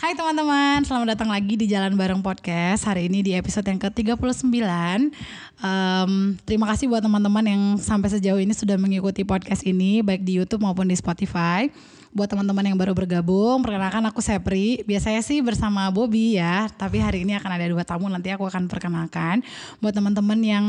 Hai teman-teman, selamat datang lagi di Jalan Bareng Podcast. Hari ini di episode yang ke-39. Um, terima kasih buat teman-teman yang sampai sejauh ini sudah mengikuti podcast ini baik di YouTube maupun di Spotify. Buat teman-teman yang baru bergabung, perkenalkan aku Sepri. Biasanya sih bersama Bobby ya, tapi hari ini akan ada dua tamu nanti aku akan perkenalkan. Buat teman-teman yang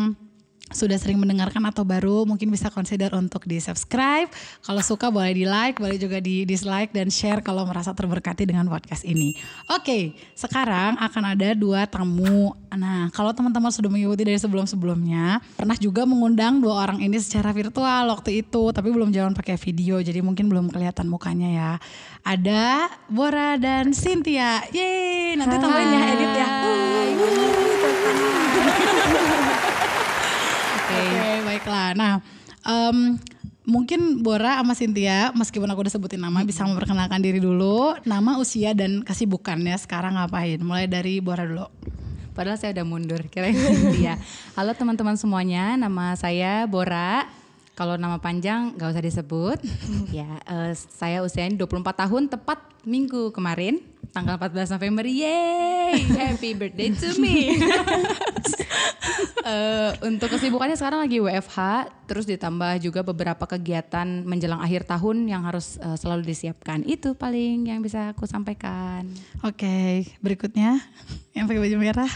sudah sering mendengarkan atau baru mungkin bisa consider untuk di subscribe. Kalau suka boleh di like, boleh juga di dislike dan share kalau merasa terberkati dengan podcast ini. Oke, okay, sekarang akan ada dua tamu. Nah, kalau teman-teman sudah mengikuti dari sebelum-sebelumnya, pernah juga mengundang dua orang ini secara virtual waktu itu, tapi belum jalan pakai video, jadi mungkin belum kelihatan mukanya ya. Ada Bora dan Cynthia. Yeay, nanti tambahin ya edit ya. Hai. Hai. okay. okay, baiklah. Nah, um, mungkin Bora sama Cynthia meskipun aku udah sebutin nama hmm. bisa memperkenalkan diri dulu nama usia dan kesibukannya sekarang ngapain mulai dari Bora dulu padahal saya udah mundur kira-kira Cynthia halo teman-teman semuanya nama saya Bora kalau nama panjang nggak usah disebut. ya, uh, saya usianya 24 tahun tepat minggu kemarin tanggal 14 November. Yay! happy birthday to me. uh, untuk kesibukannya sekarang lagi WFH, terus ditambah juga beberapa kegiatan menjelang akhir tahun yang harus uh, selalu disiapkan. Itu paling yang bisa aku sampaikan. Oke, okay, berikutnya yang pakai baju merah.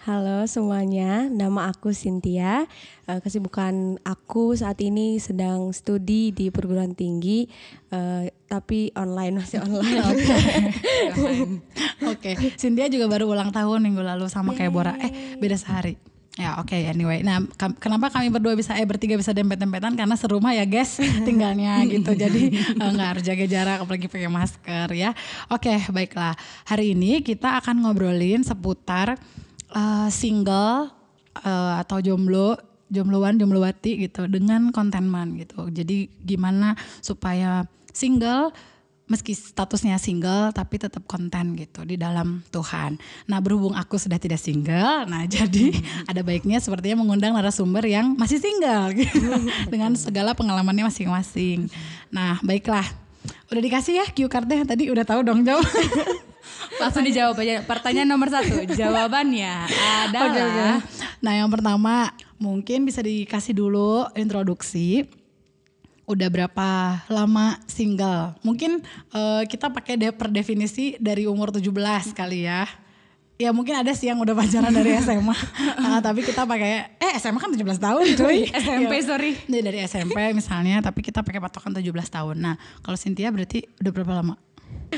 Halo semuanya, nama aku Cynthia. Eh, kesibukan aku saat ini sedang studi di perguruan tinggi, eh, tapi online masih online. Oke, okay. okay. Cynthia juga baru ulang tahun minggu lalu sama kayak Bora. Eh, beda sehari. Ya oke okay, anyway. Nah kenapa kami berdua bisa eh bertiga bisa dempet-dempetan karena serumah ya guys tinggalnya gitu. Jadi eh, nggak harus jaga jarak apalagi pakai masker ya. Oke okay, baiklah. Hari ini kita akan ngobrolin seputar uh, single uh, atau jomblo jombloan jomblowati gitu dengan kontenman gitu jadi gimana supaya single meski statusnya single tapi tetap konten gitu di dalam Tuhan. Nah berhubung aku sudah tidak single, nah jadi hmm. ada baiknya sepertinya mengundang narasumber yang masih single gitu, hmm. dengan segala pengalamannya masing-masing. Nah baiklah, udah dikasih ya cue cardnya tadi udah tahu dong jawab. Langsung dijawab aja. Pertanyaan nomor satu, jawabannya adalah. Okay, okay. Nah yang pertama mungkin bisa dikasih dulu introduksi. Udah berapa lama single? Mungkin uh, kita pakai de per definisi dari umur 17 kali ya ya mungkin ada sih yang udah pacaran dari SMA. nah, tapi kita pakai eh SMA kan 17 tahun cuy. SMP ya. sorry. Iya, dari, dari SMP misalnya tapi kita pakai patokan 17 tahun. Nah, kalau Cynthia berarti udah berapa lama?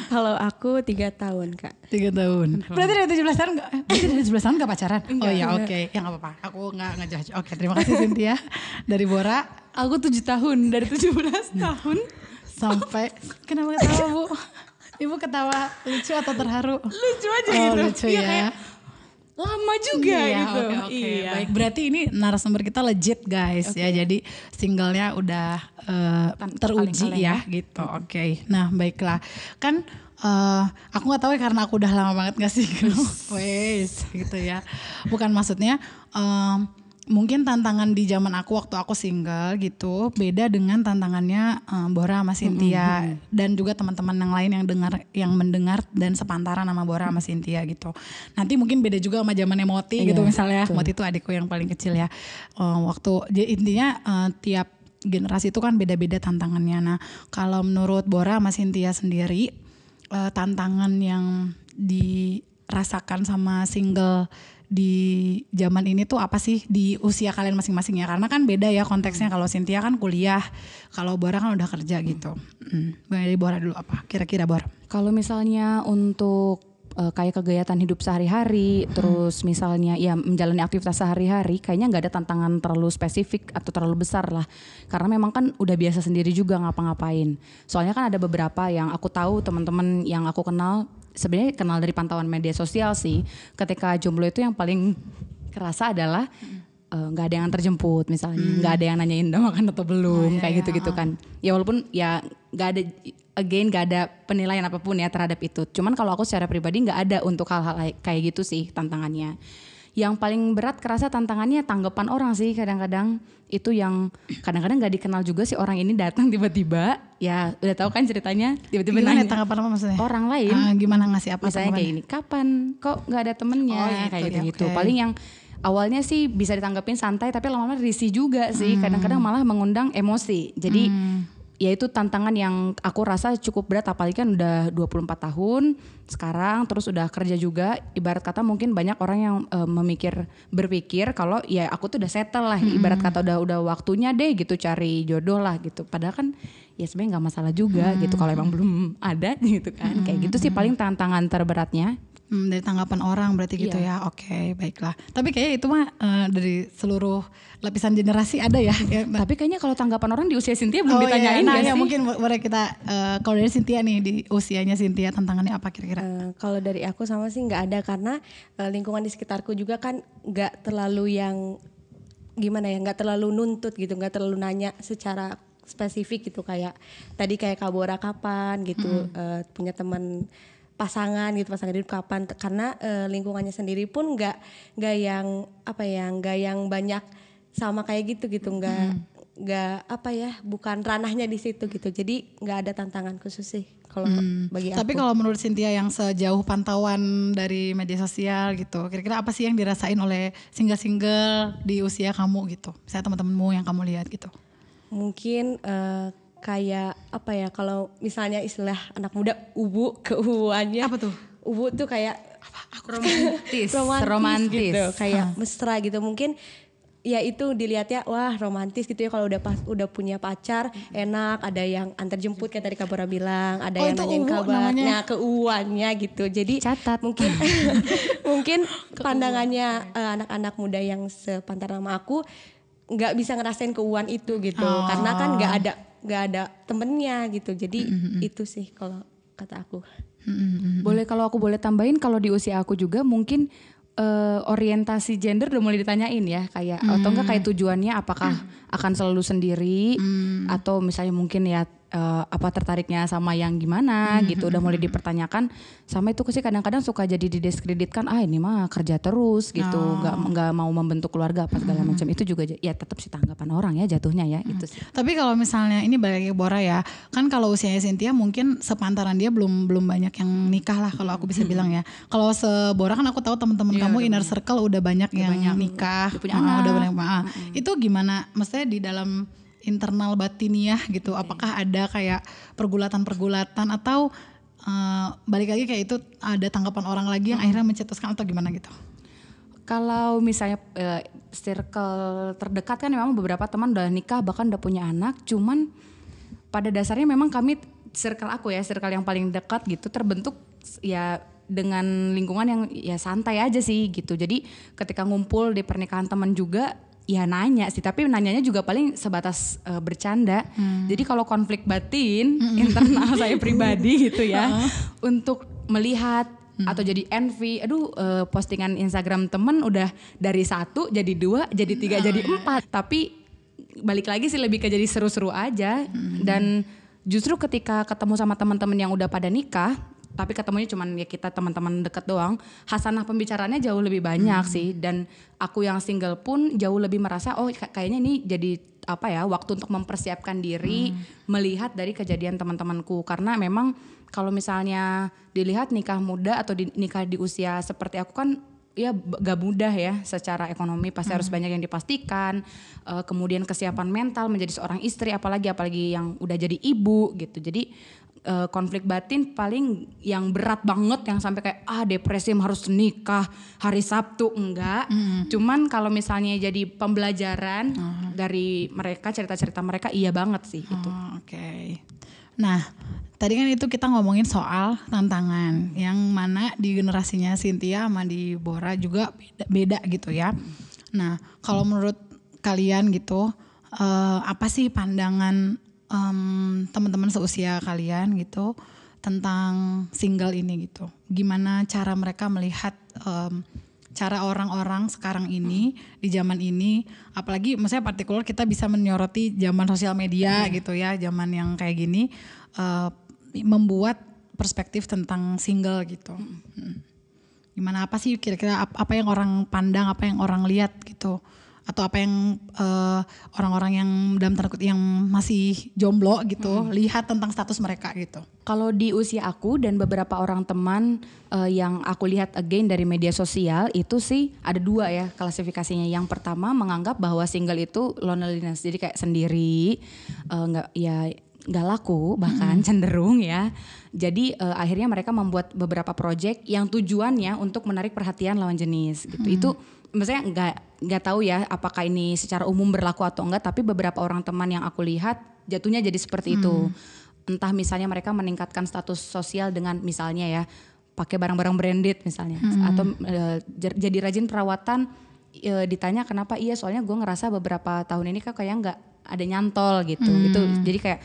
Kalau aku tiga tahun kak. Tiga tahun. Berarti dari tujuh belas tahun nggak? Eh, berarti dari tujuh belas tahun nggak pacaran? Enggak, oh ya oke, okay. ya nggak apa-apa. Aku nggak ngejudge. Oke okay, terima kasih Cynthia. Dari Bora. Aku tujuh tahun dari tujuh belas hmm. tahun sampai. Kenapa ketawa bu? Ibu ketawa lucu atau terharu? Lucu aja oh, gitu. Lucu ya. ya. Kayak, lama juga iya, gitu. Okay, okay. Iya. Baik, berarti ini narasumber kita legit guys okay. ya. Jadi singlenya udah uh, teruji ya, ya gitu. Oke. Okay. Nah, baiklah. Kan uh, aku nggak tahu ya karena aku udah lama banget ngasih sih gitu ya. Bukan maksudnya um, mungkin tantangan di zaman aku waktu aku single gitu beda dengan tantangannya um, Bora sama Cynthia mm -hmm. dan juga teman-teman yang lain yang dengar yang mendengar dan sepantaran sama Bora sama Cynthia gitu. Nanti mungkin beda juga sama zamannya Moti yeah, gitu iya, misalnya. Betul. Moti itu adikku yang paling kecil ya. Um, waktu intinya uh, tiap generasi itu kan beda-beda tantangannya. Nah, kalau menurut Bora sama Cynthia sendiri uh, tantangan yang dirasakan sama single di zaman ini tuh apa sih di usia kalian masing-masing ya? Karena kan beda ya konteksnya. Hmm. Kalau Cynthia kan kuliah, kalau Bora kan udah kerja hmm. gitu. Hmm. Jadi Bora dulu apa? Kira-kira Bora? Kalau misalnya untuk eh, kayak kegiatan hidup sehari-hari, hmm. terus misalnya ya menjalani aktivitas sehari-hari, kayaknya nggak ada tantangan terlalu spesifik atau terlalu besar lah. Karena memang kan udah biasa sendiri juga ngapa-ngapain. Soalnya kan ada beberapa yang aku tahu teman-teman yang aku kenal sebenarnya kenal dari pantauan media sosial sih. Ketika jomblo itu yang paling kerasa adalah eh, nggak uh, ada yang terjemput misalnya, nggak hmm. ada yang nanyain udah makan atau belum oh, kayak iya, gitu-gitu ah. kan. Ya walaupun ya nggak ada again nggak ada penilaian apapun ya terhadap itu. Cuman kalau aku secara pribadi nggak ada untuk hal-hal kayak gitu sih tantangannya yang paling berat kerasa tantangannya tanggapan orang sih kadang-kadang itu yang kadang-kadang nggak -kadang dikenal juga sih orang ini datang tiba-tiba ya udah tahu kan ceritanya tiba-tiba nanya tanggapan apa maksudnya orang lain uh, gimana ngasih apa misalnya kayak ini kapan kok nggak ada temennya oh, iya kayak gitu ya, okay. paling yang awalnya sih bisa ditanggapin santai tapi lama-lama risih juga sih hmm. kadang-kadang hmm. malah mengundang emosi jadi hmm ya itu tantangan yang aku rasa cukup berat apalagi kan udah 24 tahun sekarang terus udah kerja juga ibarat kata mungkin banyak orang yang uh, memikir berpikir kalau ya aku tuh udah settle lah mm-hmm. ibarat kata udah udah waktunya deh gitu cari jodoh lah gitu padahal kan ya sebenarnya nggak masalah juga mm-hmm. gitu kalau mm-hmm. emang belum ada gitu kan mm-hmm. kayak gitu sih mm-hmm. paling tantangan terberatnya Hmm, dari tanggapan orang berarti gitu yeah. ya. Oke, okay, baiklah. Tapi kayaknya itu mah uh, dari seluruh lapisan generasi ada ya. ya Tapi kayaknya kalau tanggapan orang di usia Cynthia belum oh, iya. ditanyain nah, iya. Nah, ya sih? mungkin boleh kita uh, kalau dari Cynthia nih di usianya Cynthia tantangannya apa kira-kira? Uh, kalau dari aku sama sih nggak ada karena uh, lingkungan di sekitarku juga kan nggak terlalu yang gimana ya, nggak terlalu nuntut gitu, nggak terlalu nanya secara spesifik gitu kayak tadi kayak Kabora kapan gitu mm uh, punya teman pasangan gitu pasangan hidup kapan karena e, lingkungannya sendiri pun nggak nggak yang apa ya nggak yang banyak sama kayak gitu gitu nggak hmm. nggak apa ya bukan ranahnya di situ gitu jadi nggak ada tantangan khusus sih kalau hmm. bagi aku. Tapi kalau menurut Cynthia yang sejauh pantauan dari media sosial gitu, kira-kira apa sih yang dirasain oleh single-single di usia kamu gitu? Saya teman-temanmu yang kamu lihat gitu. Mungkin uh, kayak apa ya kalau misalnya istilah anak muda ubu keubuannya apa tuh ubu tuh kayak apa aku romantis romantis, romantis gitu kayak huh. mesra gitu mungkin ya itu dilihatnya wah romantis gitu ya kalau udah pas udah punya pacar enak ada yang antar jemput kayak tadi kabar bilang ada oh, yang nanyain kabarnya nah, keuannya gitu jadi catat mungkin mungkin ke pandangannya eh, anak-anak muda yang sepantar nama aku nggak bisa ngerasain keuangan itu gitu oh. karena kan nggak ada nggak ada temennya gitu jadi mm-hmm. itu sih kalau kata aku mm-hmm. boleh kalau aku boleh tambahin kalau di usia aku juga mungkin uh, orientasi gender udah mulai ditanyain ya kayak mm. atau enggak kayak tujuannya apakah mm. akan selalu sendiri mm. atau misalnya mungkin ya uh, apa tertariknya sama yang gimana hmm, gitu hmm, udah mulai hmm, dipertanyakan sama itu sih kadang-kadang suka jadi didiskreditkan ah ini mah kerja terus gitu oh. nggak oh. nggak mau membentuk keluarga apa segala mm macam itu juga ya tetap sih tanggapan orang ya jatuhnya ya itu sih. tapi kalau misalnya ini bagi Bora ya kan kalau usianya Cynthia mungkin sepantaran dia belum belum banyak yang nikah lah kalau aku bisa bilang ya kalau sebora kan aku tahu teman-teman yeah, kamu inner circle udah banyak udah yang banyak, nikah udah punya uh, anak udah banyak uh, mm itu gimana maksudnya di dalam internal batiniah gitu. Okay. Apakah ada kayak pergulatan-pergulatan atau uh, balik lagi kayak itu ada tanggapan orang lagi yang hmm. akhirnya mencetuskan atau gimana gitu? Kalau misalnya uh, circle terdekat kan memang beberapa teman udah nikah bahkan udah punya anak, cuman pada dasarnya memang kami circle aku ya, circle yang paling dekat gitu terbentuk ya dengan lingkungan yang ya santai aja sih gitu. Jadi ketika ngumpul di pernikahan teman juga ya nanya sih tapi nanyanya juga paling sebatas uh, bercanda hmm. jadi kalau konflik batin hmm. internal saya pribadi gitu ya uh untuk melihat hmm. atau jadi envy aduh uh, postingan Instagram temen udah dari satu jadi dua jadi tiga oh, jadi yeah. empat tapi balik lagi sih lebih ke jadi seru-seru aja hmm. dan justru ketika ketemu sama teman-teman yang udah pada nikah tapi ketemunya cuman ya kita teman-teman deket doang hasanah pembicaranya jauh lebih banyak hmm. sih dan aku yang single pun jauh lebih merasa oh kayaknya ini jadi apa ya waktu untuk mempersiapkan diri hmm. melihat dari kejadian teman-temanku karena memang kalau misalnya dilihat nikah muda atau di, nikah di usia seperti aku kan ya gak mudah ya secara ekonomi pasti hmm. harus banyak yang dipastikan uh, kemudian kesiapan mental menjadi seorang istri apalagi apalagi yang udah jadi ibu gitu jadi uh, konflik batin paling yang berat banget yang sampai kayak ah depresi harus nikah hari Sabtu enggak. Mm. Cuman kalau misalnya jadi pembelajaran mm. dari mereka cerita-cerita mereka iya banget sih gitu. Oh, Oke. Okay. Nah, tadi kan itu kita ngomongin soal tantangan yang mana di generasinya Cynthia sama di Bora juga beda, beda gitu ya. Nah, kalau menurut kalian gitu eh, apa sih pandangan um, teman-teman seusia kalian gitu tentang single ini gitu. Gimana cara mereka melihat um, cara orang-orang sekarang ini di zaman ini, apalagi maksudnya partikular kita bisa menyoroti zaman sosial media hmm. gitu ya, zaman yang kayak gini uh, membuat perspektif tentang single gitu. Hmm. hmm. Gimana apa sih kira-kira apa yang orang pandang, apa yang orang lihat gitu atau apa yang eh, orang-orang uh, yang dalam tanda kutip yang masih jomblo gitu hmm. lihat tentang status mereka gitu. Kalau di usia aku dan beberapa orang teman uh, yang aku lihat again dari media sosial itu sih ada dua ya klasifikasinya. Yang pertama menganggap bahwa single itu loneliness, jadi kayak sendiri eh, nggak uh, ya nggak laku bahkan hmm. cenderung ya. Jadi uh, akhirnya mereka membuat beberapa proyek yang tujuannya untuk menarik perhatian lawan jenis gitu. Hmm. Itu maksudnya nggak nggak tahu ya apakah ini secara umum berlaku atau enggak tapi beberapa orang teman yang aku lihat jatuhnya jadi seperti hmm. itu. Entah misalnya mereka meningkatkan status sosial dengan misalnya ya pakai barang-barang branded misalnya hmm. atau uh, jadi rajin perawatan uh, ditanya kenapa iya soalnya gue ngerasa beberapa tahun ini kok kayak nggak ada nyantol gitu hmm. itu jadi kayak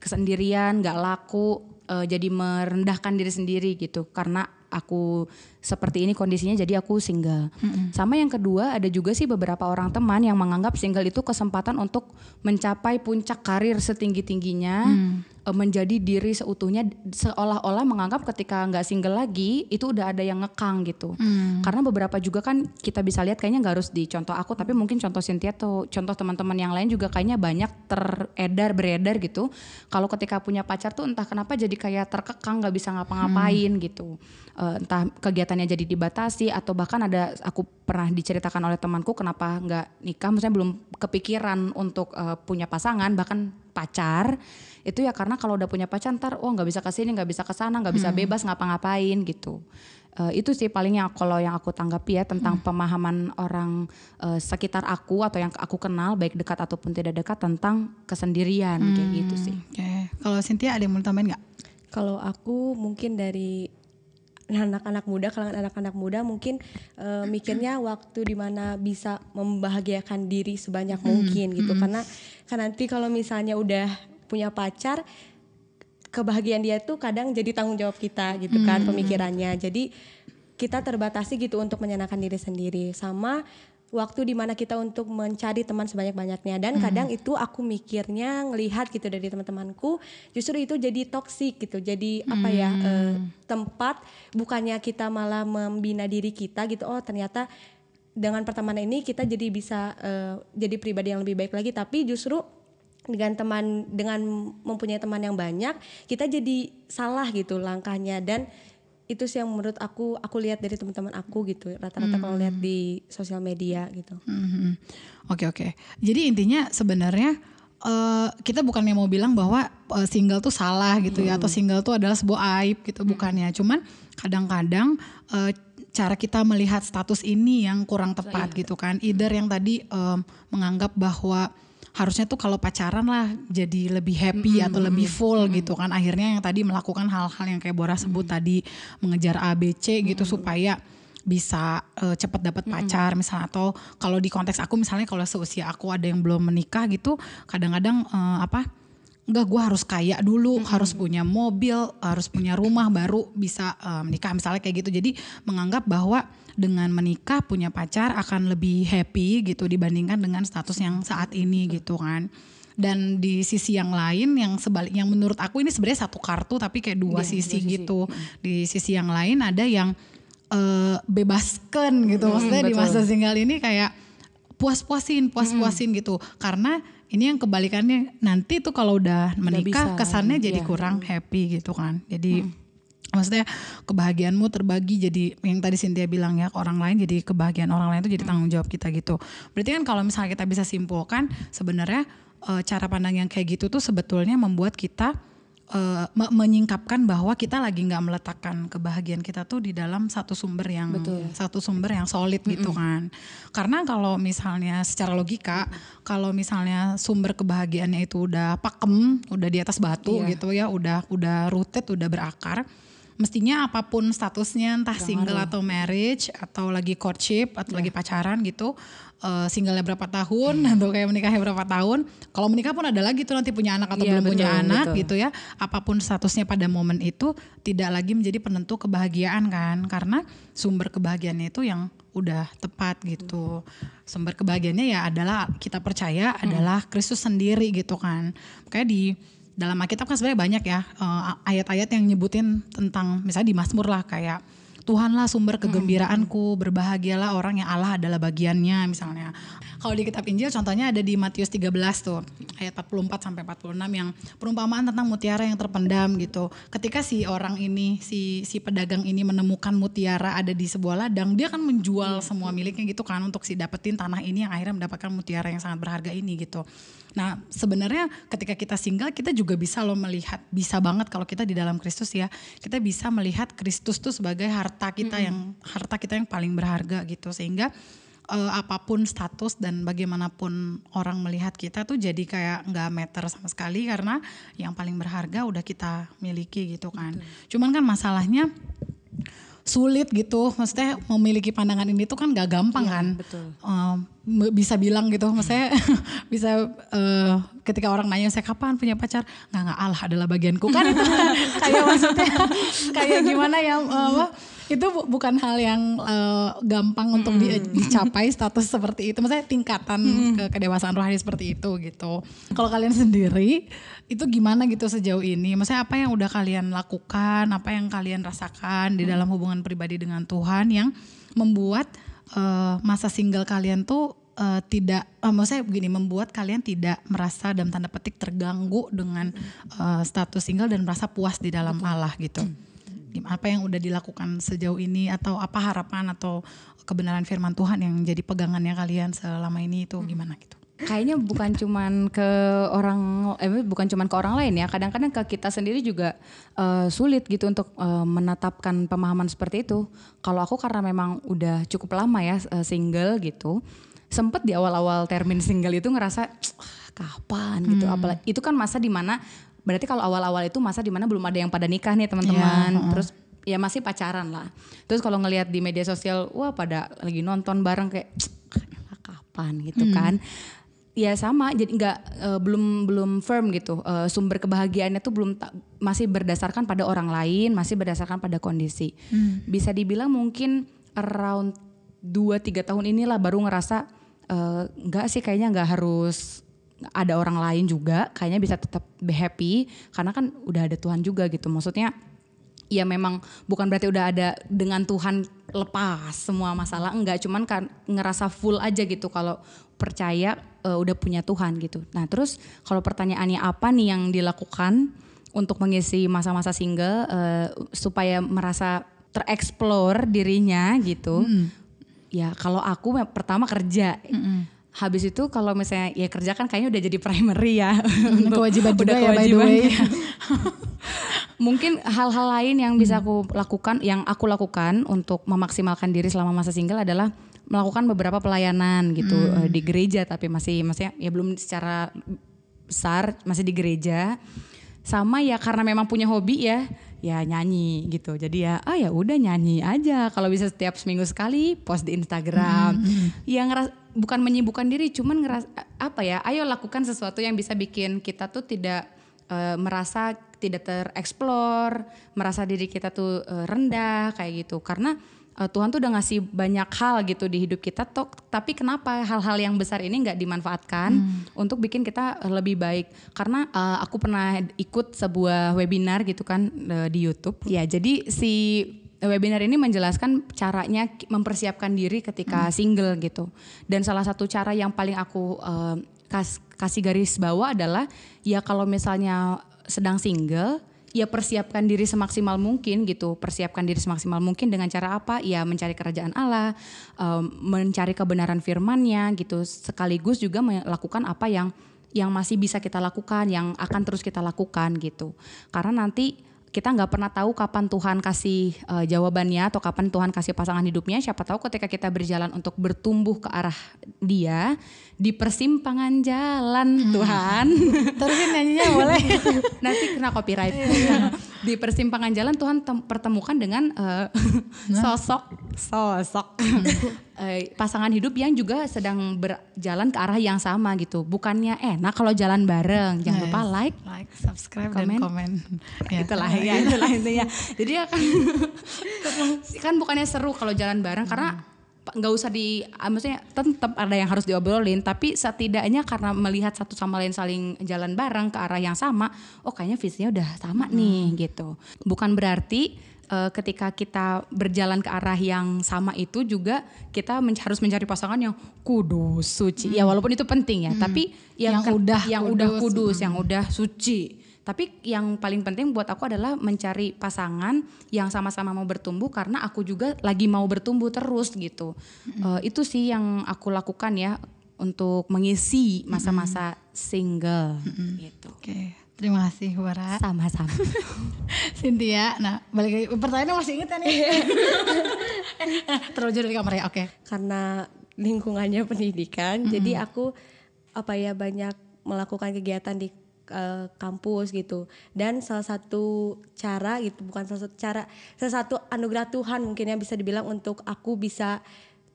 kesendirian, gak laku, uh, jadi merendahkan diri sendiri gitu karena aku seperti ini kondisinya jadi aku single. Mm-hmm. Sama yang kedua ada juga sih beberapa orang teman yang menganggap single itu kesempatan untuk mencapai puncak karir setinggi tingginya. Mm. Eh, menjadi diri seutuhnya seolah-olah menganggap ketika nggak single lagi itu udah ada yang ngekang gitu hmm. karena beberapa juga kan kita bisa lihat kayaknya nggak harus dicontoh aku tapi mungkin contoh Cynthia atau contoh teman-teman yang lain juga kayaknya banyak teredar beredar gitu kalau ketika punya pacar tuh entah kenapa jadi kayak terkekang nggak bisa ngapa-ngapain hmm. gitu uh, entah kegiatannya jadi dibatasi atau bahkan ada aku pernah diceritakan oleh temanku kenapa nggak nikah misalnya belum kepikiran untuk uh, punya pasangan bahkan pacar itu ya karena kalau udah punya pacar ntar oh nggak bisa kesini nggak bisa kesana nggak bisa hmm. bebas ngapa-ngapain gitu uh, itu sih paling yang kalau yang aku tanggapi ya tentang hmm. pemahaman orang uh, sekitar aku atau yang aku kenal baik dekat ataupun tidak dekat tentang kesendirian hmm. kayak gitu hmm, sih. Okay. Kalau Cynthia ada yang mau tambahin nggak? Kalau aku mungkin dari anak-anak muda kalangan anak-anak muda mungkin uh, mikirnya waktu dimana bisa membahagiakan diri sebanyak mungkin gitu hmm. karena kan nanti kalau misalnya udah punya pacar kebahagiaan dia tuh kadang jadi tanggung jawab kita gitu kan pemikirannya jadi kita terbatasi gitu untuk menyenangkan diri sendiri sama waktu dimana kita untuk mencari teman sebanyak-banyaknya dan hmm. kadang itu aku mikirnya ngelihat gitu dari teman-temanku justru itu jadi toksik gitu jadi hmm. apa ya hmm. eh, tempat bukannya kita malah membina diri kita gitu oh ternyata dengan pertemanan ini kita jadi bisa eh, jadi pribadi yang lebih baik lagi tapi justru dengan teman dengan mempunyai teman yang banyak kita jadi salah gitu langkahnya dan itu sih yang menurut aku aku lihat dari teman-teman aku gitu rata-rata hmm. kalau lihat hmm. di sosial media gitu. Oke hmm, hmm. oke. Okay, okay. Jadi intinya sebenarnya uh, kita bukannya mau bilang bahwa uh, single tuh salah gitu hmm. ya atau hmm. single tuh adalah sebuah aib gitu hmm. bukannya. Cuman kadang-kadang uh, cara kita melihat status ini yang kurang tepat so, iya. gitu kan. Either yang tadi um, menganggap bahwa harusnya tuh kalau pacaran lah jadi lebih happy mm -hmm. atau lebih mm-hmm, full mm -hmm. gitu kan akhirnya yang tadi melakukan hal-hal yang kayak Bora sebut mm -hmm. tadi mengejar ABC gitu mm -hmm. supaya bisa uh, cepat dapat mm-hmm. pacar mm -hmm. misalnya atau kalau di konteks aku misalnya kalau seusia aku ada yang belum menikah gitu kadang-kadang uh, apa enggak gue harus kaya dulu, hmm. harus punya mobil, harus punya rumah baru bisa uh, menikah misalnya kayak gitu. Jadi menganggap bahwa dengan menikah punya pacar akan lebih happy gitu dibandingkan dengan status yang saat ini gitu kan. Dan di sisi yang lain yang sebalik yang menurut aku ini sebenarnya satu kartu tapi kayak dua, yeah, sisi, sisi gitu. Di sisi yang lain ada yang uh, bebaskan gitu. Maksudnya mm, di masa single ini kayak puas-puasin, puas-puasin hmm. gitu. Karena ini yang kebalikannya nanti tuh kalau udah menikah bisa, kesannya iya. jadi kurang happy gitu kan. Jadi hmm. maksudnya kebahagiaanmu terbagi jadi yang tadi Cynthia bilang ya orang lain jadi kebahagiaan orang lain itu jadi hmm. tanggung jawab kita gitu. Berarti kan kalau misalnya kita bisa simpulkan sebenarnya e, cara pandang yang kayak gitu tuh sebetulnya membuat kita uh, menyingkapkan bahwa kita lagi nggak meletakkan kebahagiaan kita tuh di dalam satu sumber yang Betul. satu sumber yang solid mm -hmm. gitu kan. Karena kalau misalnya secara logika kalau misalnya sumber kebahagiaannya itu udah pakem, udah di atas batu yeah. gitu ya, udah udah rooted, udah berakar mestinya apapun statusnya entah Jangan single atau marriage atau lagi courtship atau yeah. lagi iya. pacaran gitu uh, singlenya berapa tahun hmm. atau kayak menikahnya berapa tahun kalau menikah pun ada lagi tuh nanti punya anak atau yeah, belum betul, punya anak gitu ya apapun statusnya pada momen itu tidak lagi menjadi penentu kebahagiaan kan karena sumber kebahagiaannya itu yang udah tepat gitu. Sumber kebahagiaannya ya adalah kita percaya hmm. adalah Kristus sendiri gitu kan. kayak di dalam Alkitab kan sebenarnya banyak ya eh, ayat-ayat uh, yang nyebutin tentang misalnya di Mazmur lah kayak Tuhanlah sumber hmm. kegembiraanku, berbahagialah orang yang Allah adalah bagiannya misalnya. Kalau di kitab Injil contohnya ada di Matius 13 tuh ayat 44 sampai 46 yang perumpamaan tentang mutiara yang terpendam gitu. Ketika si orang ini si si pedagang ini menemukan mutiara ada di sebuah ladang, dia kan menjual hmm. semua miliknya gitu kan untuk si dapetin tanah ini yang akhirnya mendapatkan mutiara yang sangat berharga ini gitu. Nah, sebenarnya ketika kita single kita juga bisa loh melihat bisa banget kalau kita di dalam Kristus ya. Kita bisa melihat Kristus tuh sebagai harta kita mm -hmm. yang harta kita yang paling berharga gitu sehingga uh, apapun status dan bagaimanapun orang melihat kita tuh jadi kayak nggak meter sama sekali karena yang paling berharga udah kita miliki gitu kan. Mm-hmm. Cuman kan masalahnya sulit gitu maksudnya memiliki pandangan ini tuh kan gak gampang iya, kan betul. Uh, bisa bilang gitu maksudnya bisa uh, ketika orang nanya saya kapan punya pacar nggak nggak Allah adalah bagianku kan itu kayak maksudnya kayak gimana ya uh, apa itu bu bukan hal yang uh, gampang untuk mm. di hmm. dicapai status seperti itu. Maksudnya tingkatan mm. ke kedewasaan rohani seperti itu gitu. Kalau kalian sendiri itu gimana gitu sejauh ini? Maksudnya apa yang udah kalian lakukan, apa yang kalian rasakan di dalam hubungan pribadi dengan Tuhan yang membuat uh, masa single kalian tuh uh, tidak, uh, maksudnya begini, membuat kalian tidak merasa dalam tanda petik terganggu dengan uh, status single dan merasa puas di dalam Allah gitu. Hmm apa yang udah dilakukan sejauh ini atau apa harapan atau kebenaran firman Tuhan yang jadi pegangannya kalian selama ini itu hmm. gimana gitu? Kayaknya bukan cuman ke orang, eh, bukan cuman ke orang lain ya. Kadang-kadang ke kita sendiri juga uh, sulit gitu untuk uh, menetapkan pemahaman seperti itu. Kalau aku karena memang udah cukup lama ya uh, single gitu, sempet di awal-awal termin single itu ngerasa ah, kapan gitu. Hmm. Apalagi itu kan masa dimana Berarti kalau awal-awal itu masa dimana belum ada yang pada nikah nih teman-teman. Yeah, iya, uh -uh. Terus ya masih pacaran lah. Terus kalau ngelihat di media sosial, wah pada lagi nonton bareng kayak kapan gitu hmm. kan. Ya sama, jadi nggak uh, belum belum firm gitu. Uh, sumber kebahagiaannya tuh belum masih berdasarkan pada orang lain, masih berdasarkan pada kondisi. Hmm. Bisa dibilang mungkin around 2 3 tahun inilah baru ngerasa uh, eh, enggak sih kayaknya nggak harus ada orang lain juga kayaknya bisa tetap be happy karena kan udah ada Tuhan juga gitu maksudnya ya memang bukan berarti udah ada dengan Tuhan lepas semua masalah enggak cuman kan ngerasa full aja gitu kalau percaya uh, udah punya Tuhan gitu nah terus kalau pertanyaannya apa nih yang dilakukan untuk mengisi masa-masa single uh, supaya merasa tereksplor dirinya gitu -hmm. ya kalau aku pertama kerja mm habis itu kalau misalnya ya kerja kan kayaknya udah jadi primary ya hmm, kewajiban udah ya by the way mungkin hal-hal lain yang bisa hmm. aku lakukan yang aku lakukan untuk memaksimalkan diri selama masa single adalah melakukan beberapa pelayanan gitu eh, hmm. di gereja tapi masih masih ya belum secara besar masih di gereja sama ya karena memang punya hobi ya ya nyanyi gitu. Jadi ya ah ya udah nyanyi aja kalau bisa setiap seminggu sekali post di Instagram. Mm-hmm, hmm. Yang ngeras, bukan menyibukkan diri cuman ngeras apa ya? Ayo lakukan sesuatu yang bisa bikin kita tuh tidak uh, merasa tidak tereksplor, merasa diri kita tuh uh, rendah kayak gitu. Karena uh, Tuhan tuh udah ngasih banyak hal gitu di hidup kita tok tapi kenapa hal-hal yang besar ini nggak dimanfaatkan hmm. untuk bikin kita eh, lebih baik karena uh, aku pernah ikut sebuah webinar gitu kan uh, di YouTube ya jadi si webinar ini menjelaskan caranya mempersiapkan diri ketika hmm. single gitu. Dan salah satu cara yang paling aku uh, kas, kasih garis bawah adalah ya kalau misalnya sedang single ya persiapkan diri semaksimal mungkin gitu persiapkan diri semaksimal mungkin dengan cara apa ya mencari kerajaan Allah um, mencari kebenaran firman-Nya gitu sekaligus juga melakukan apa yang yang masih bisa kita lakukan yang akan terus kita lakukan gitu karena nanti kita nggak pernah tahu kapan Tuhan kasih uh, jawabannya atau kapan Tuhan kasih pasangan hidupnya. Siapa tahu ketika kita berjalan untuk bertumbuh ke arah dia di persimpangan jalan hmm. Tuhan. Terusin nyanyinya boleh. Nanti kena copyright. Iya di persimpangan jalan Tuhan pertemukan dengan uh, sosok sosok eh, pasangan hidup yang juga sedang berjalan ke arah yang sama gitu. Bukannya enak kalau jalan bareng. Jangan yes. lupa like, like, subscribe comment. dan komen. ya. Itulah ya, itulah intinya. Jadi akan kan bukannya seru kalau jalan bareng hmm. karena nggak usah di ah, maksudnya tetap ada yang harus diobrolin tapi setidaknya karena melihat satu sama lain saling jalan bareng ke arah yang sama oh kayaknya visinya udah sama hmm. nih gitu bukan berarti uh, ketika kita berjalan ke arah yang sama itu juga kita men harus mencari pasangan yang kudus suci ya, hmm. ya walaupun itu penting ya hmm. tapi yang, yang udah yang kudus, udah kudus hmm. yang udah suci tapi yang paling penting buat aku adalah mencari pasangan yang sama-sama mau bertumbuh karena aku juga lagi mau bertumbuh terus gitu. Mm-hmm. Uh, itu sih yang aku lakukan ya untuk mengisi masa-masa mm-hmm. single mm-hmm. gitu. Oke. Okay. Terima kasih Bara. Sama-sama. Cynthia, nah balik lagi pertanyaannya masih inget ya nih? Terlalu jauh dari kamar ya, oke. Okay. Karena lingkungannya pendidikan, mm-hmm. jadi aku apa ya banyak melakukan kegiatan di kampus gitu. Dan salah satu cara gitu, bukan salah satu cara, salah satu anugerah Tuhan mungkin yang bisa dibilang untuk aku bisa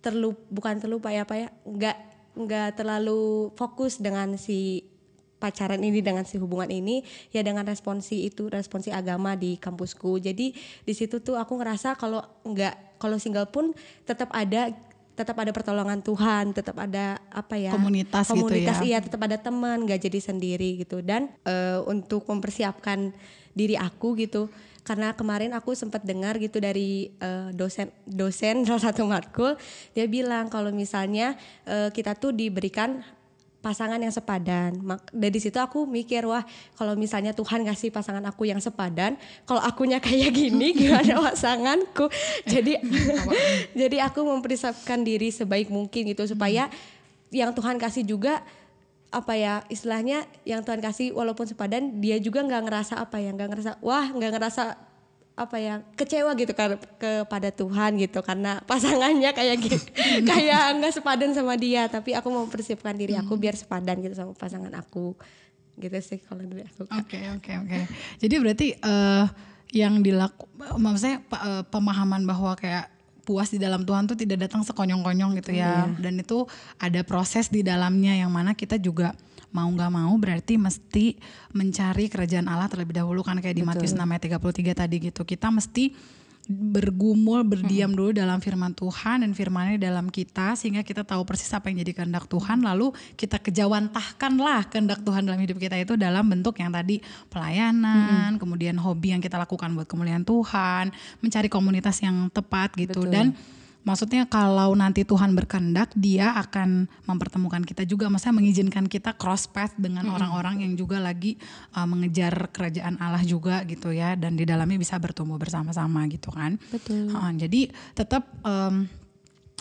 terlup bukan terlupa ya apa ya, nggak nggak terlalu fokus dengan si pacaran ini dengan si hubungan ini ya dengan responsi itu responsi agama di kampusku jadi di situ tuh aku ngerasa kalau nggak kalau single pun tetap ada tetap ada pertolongan Tuhan, tetap ada apa ya komunitas, gitu komunitas gitu ya. iya tetap ada teman, nggak jadi sendiri gitu. Dan e, untuk mempersiapkan diri aku gitu, karena kemarin aku sempat dengar gitu dari e, dosen dosen salah satu matkul dia bilang kalau misalnya e, kita tuh diberikan pasangan yang sepadan. Dari situ aku mikir wah kalau misalnya Tuhan ngasih pasangan aku yang sepadan, kalau akunya kayak gini gimana pasanganku? jadi jadi aku mempersiapkan diri sebaik mungkin gitu supaya hmm. yang Tuhan kasih juga apa ya istilahnya yang Tuhan kasih walaupun sepadan dia juga nggak ngerasa apa ya nggak ngerasa wah nggak ngerasa apa ya kecewa gitu ke, kepada Tuhan gitu karena pasangannya kayak gitu kayak nggak sepadan sama dia tapi aku mau persiapkan diri aku biar sepadan gitu sama pasangan aku gitu sih kalau dari aku oke oke oke jadi berarti uh, yang dilaku maksudnya uh, pemahaman bahwa kayak puas di dalam Tuhan tuh tidak datang sekonyong-konyong gitu ya yeah. Oh iya. dan itu ada proses di dalamnya yang mana kita juga mau nggak mau berarti mesti mencari kerajaan Allah terlebih dahulu kan kayak di Matius 6 ayat 33 tadi gitu. Kita mesti bergumul berdiam hmm. dulu dalam firman Tuhan dan firmannya dalam kita sehingga kita tahu persis apa yang jadi kehendak Tuhan lalu kita kejawantahkanlah kehendak Tuhan dalam hidup kita itu dalam bentuk yang tadi pelayanan hmm. kemudian hobi yang kita lakukan buat kemuliaan Tuhan mencari komunitas yang tepat gitu Betul. dan maksudnya kalau nanti Tuhan berkendak, dia akan mempertemukan kita juga maksudnya mengizinkan kita cross path dengan orang-orang yang juga lagi uh, mengejar kerajaan Allah juga gitu ya dan di dalamnya bisa bertumbuh bersama-sama gitu kan betul uh, jadi tetap um,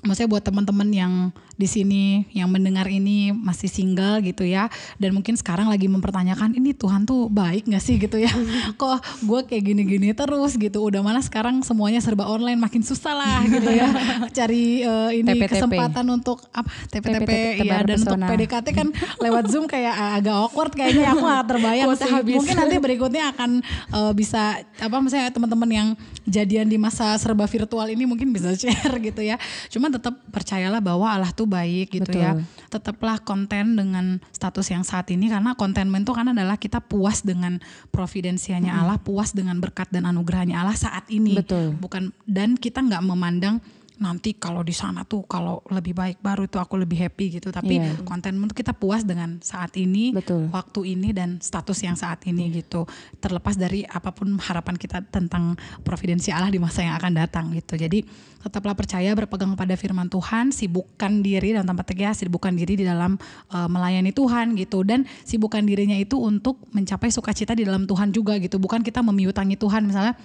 maksudnya buat teman-teman yang di sini yang mendengar ini masih single gitu ya dan mungkin sekarang lagi mempertanyakan ini Tuhan tuh baik gak sih gitu ya kok gue kayak gini-gini terus gitu udah mana sekarang semuanya serba online makin susah lah gitu ya cari uh, ini TPTP. kesempatan untuk apa TPTP, TPTP ya dan persona. untuk PDKT kan lewat Zoom kayak agak awkward kayaknya aku gak terbayang sih mungkin nanti berikutnya akan uh, bisa apa misalnya teman-teman yang jadian di masa serba virtual ini mungkin bisa share gitu ya cuman tetap percayalah bahwa Allah tuh baik gitu ya. Betul. ya. Tetaplah konten dengan status yang saat ini karena kontenmen itu kan adalah kita puas dengan providensianya hmm. Allah, puas dengan berkat dan anugerahnya Allah saat ini. Betul. Bukan dan kita nggak memandang nanti kalau di sana tuh kalau lebih baik baru itu aku lebih happy gitu tapi yeah. konten untuk kita puas dengan saat ini Betul. waktu ini dan status yang saat ini yeah. gitu terlepas dari apapun harapan kita tentang providensi Allah di masa yang akan datang gitu jadi tetaplah percaya berpegang pada firman Tuhan sibukkan diri dan tanpa tegas sibukkan diri di dalam uh, melayani Tuhan gitu dan sibukkan dirinya itu untuk mencapai sukacita di dalam Tuhan juga gitu bukan kita memiutangi Tuhan misalnya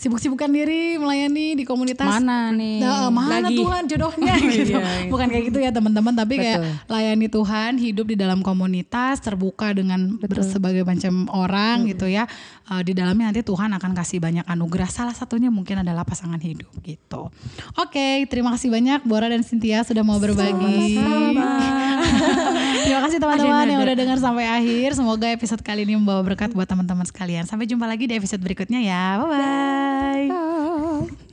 sibuk-sibukkan diri melayani di komunitas mana nih nah, eh, mana lagi. Tuhan jodohnya oh, gitu. Iya, iya. Bukan kayak gitu ya teman-teman, tapi Betul. kayak layani Tuhan, hidup di dalam komunitas, terbuka dengan berbagai macam orang hmm. gitu ya. Uh, di dalamnya nanti Tuhan akan kasih banyak anugerah. Salah satunya mungkin adalah pasangan hidup gitu. Oke, okay, terima kasih banyak Bora dan Cynthia sudah mau berbagi. Sama-sama. terima kasih teman-teman yang udah dengar sampai akhir. Semoga episode kali ini membawa berkat buat teman-teman sekalian. Sampai jumpa lagi di episode berikutnya ya. Bye-bye. bye.